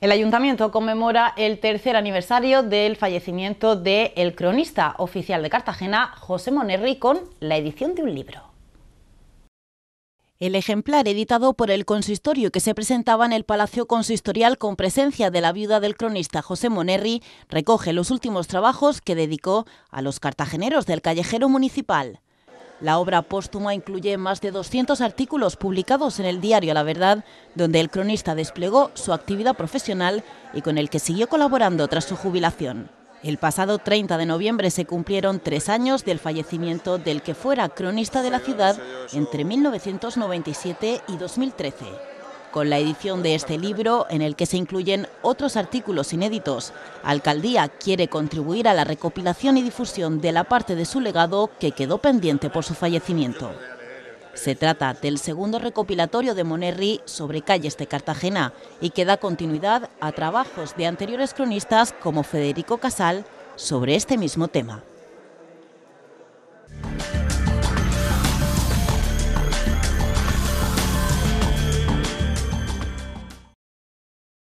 El ayuntamiento conmemora el tercer aniversario del fallecimiento del cronista oficial de Cartagena, José Monerri, con la edición de un libro. El ejemplar editado por el consistorio que se presentaba en el Palacio Consistorial con presencia de la viuda del cronista José Monerri recoge los últimos trabajos que dedicó a los cartageneros del callejero municipal. La obra póstuma incluye más de 200 artículos publicados en el diario La Verdad, donde el cronista desplegó su actividad profesional y con el que siguió colaborando tras su jubilación. El pasado 30 de noviembre se cumplieron tres años del fallecimiento del que fuera cronista de la ciudad entre 1997 y 2013 con la edición de este libro en el que se incluyen otros artículos inéditos. Alcaldía quiere contribuir a la recopilación y difusión de la parte de su legado que quedó pendiente por su fallecimiento. Se trata del segundo recopilatorio de Monerri sobre calles de Cartagena y que da continuidad a trabajos de anteriores cronistas como Federico Casal sobre este mismo tema.